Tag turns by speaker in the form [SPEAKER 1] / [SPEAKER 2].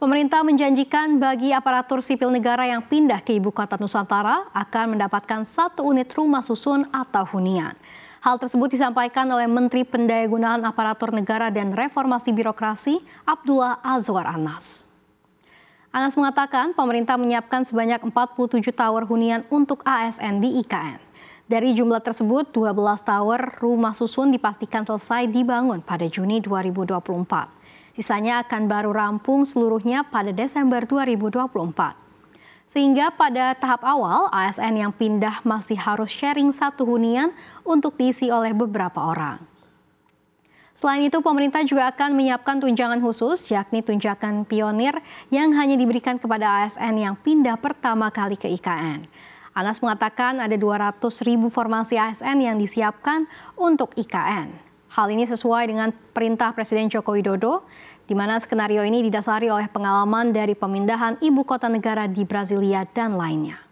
[SPEAKER 1] Pemerintah menjanjikan bagi aparatur sipil negara yang pindah ke ibu kota Nusantara akan mendapatkan satu unit rumah susun atau hunian. Hal tersebut disampaikan oleh Menteri Pendayagunaan Aparatur Negara dan Reformasi Birokrasi Abdullah Azwar Anas. Anas mengatakan pemerintah menyiapkan sebanyak 47 tower hunian untuk ASN di IKN. Dari jumlah tersebut, 12 tower rumah susun dipastikan selesai dibangun pada Juni 2024. Sisanya akan baru rampung seluruhnya pada Desember 2024. Sehingga pada tahap awal, ASN yang pindah masih harus sharing satu hunian untuk diisi oleh beberapa orang. Selain itu, pemerintah juga akan menyiapkan tunjangan khusus, yakni tunjangan pionir yang hanya diberikan kepada ASN yang pindah pertama kali ke IKN. Anas mengatakan ada 200 ribu formasi ASN yang disiapkan untuk IKN. Hal ini sesuai dengan perintah Presiden Joko Widodo, di mana skenario ini didasari oleh pengalaman dari pemindahan ibu kota negara di Brasilia dan lainnya.